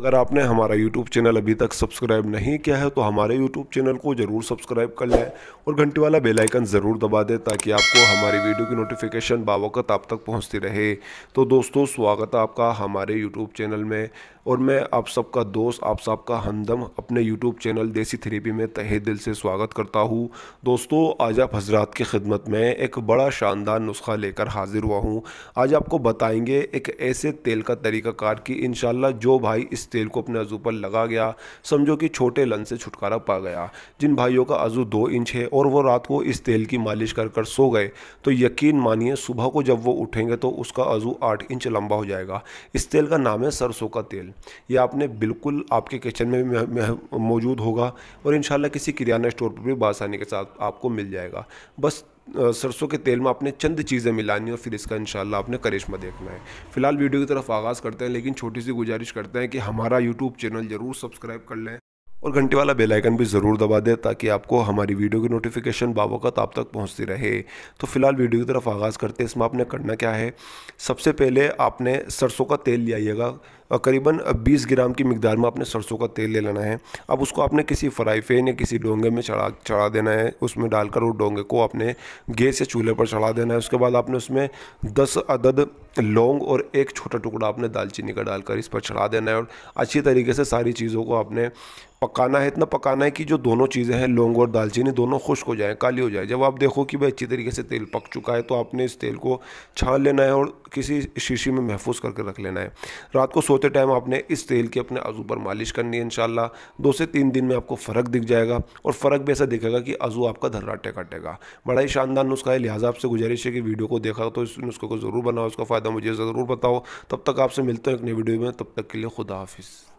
अगर आपने हमारा यूट्यूब चैनल अभी तक सब्सक्राइब नहीं किया है तो हमारे यूट्यूब चैनल को ज़रूर सब्सक्राइब कर लें और घंटे वाला बेल आइकन ज़रूर दबा दें ताकि आपको हमारी वीडियो की नोटिफिकेशन बावकत आप तक पहुंचती रहे तो दोस्तों स्वागत है आपका हमारे यूट्यूब चैनल में और मैं आप सबका दोस्त आप सबका हमदम अपने यूट्यूब चैनल देसी थेरेपी में तहे दिल से स्वागत करता हूँ दोस्तों आज आप हजरात की खिदमत में एक बड़ा शानदार नुस्खा लेकर हाजिर हुआ हूँ आज आपको बताएंगे एक ऐसे तेल का तरीक़ाकार कि इन जो भाई इस तेल को अपने अजू पर लगा गया समझो कि छोटे लन से छुटकारा पा गया जिन भाइयों का अजू दो इंच है और वो रात को इस तेल की मालिश कर कर सो गए तो यकीन मानिए सुबह को जब वो उठेंगे तो उसका अजू आठ इंच लंबा हो जाएगा इस तेल का नाम है सरसों का तेल ये आपने बिल्कुल आपके किचन में मौजूद होगा और इन किसी किराना स्टोर पर भी बासानी के साथ आपको मिल जाएगा बस सरसों के तेल में आपने चंद चीज़ें मिलानी और फिर इसका इंशाल्लाह आपने करिश्मा देखना है फिलहाल वीडियो की तरफ आगाज़ करते हैं लेकिन छोटी सी गुजारिश करते हैं कि हमारा यूट्यूब चैनल ज़रूर सब्सक्राइब कर लें और घंटे वाला बेल आइकन भी ज़रूर दबा दें ताकि आपको हमारी वीडियो की नोटिफिकेशन बावकत आप तक पहुँचती रहे तो फिलहाल वीडियो की तरफ आगाज़ करते हैं इसमें आपने करना क्या है सबसे पहले आपने सरसों का तेल लियाइएगा करीबन 20 ग्राम की मकदार में आपने सरसों का तेल ले लेना है अब उसको आपने किसी फ्राई पेन या किसी डोंगे में चढ़ा चढ़ा देना है उसमें डालकर उस डोंगे को आपने गैस या चूल्हे पर चढ़ा देना है उसके बाद आपने उसमें दस अदद लौंग और एक छोटा टुकड़ा आपने दालचीनी का डालकर इस पर चढ़ा देना है और अच्छी तरीके से सारी चीज़ों को आपने पकाना है इतना पकाना है कि जो दोनों चीज़ें हैं लौंग और दालचीनी दोनों खुश्क हो जाएँ काली हो जाए जब आप देखो कि भाई अच्छी तरीके से तेल पक चुका है तो आपने इस तेल को छान लेना है और किसी शीशी में महफूज करके रख लेना है रात को सोच सोते टाइम आपने इस तेल की अपने आज़ू पर मालिश करनी है इन दो से तीन दिन में आपको फ़र्क दिख जाएगा और फ़र्क भी ऐसा दिखेगा कि आज़ू आपका धर्राटे काटेगा बड़ा ही शानदार नुस्खा है लिहाजा आपसे गुजारिश है कि वीडियो को देखा तो इस नुस्खे को ज़रूर बनाओ उसका फ़ायदा मुझे ज़रूर बताओ तब तक आपसे मिलते हैं एक नई वीडियो में तब तक के लिए खुदा हाफिज़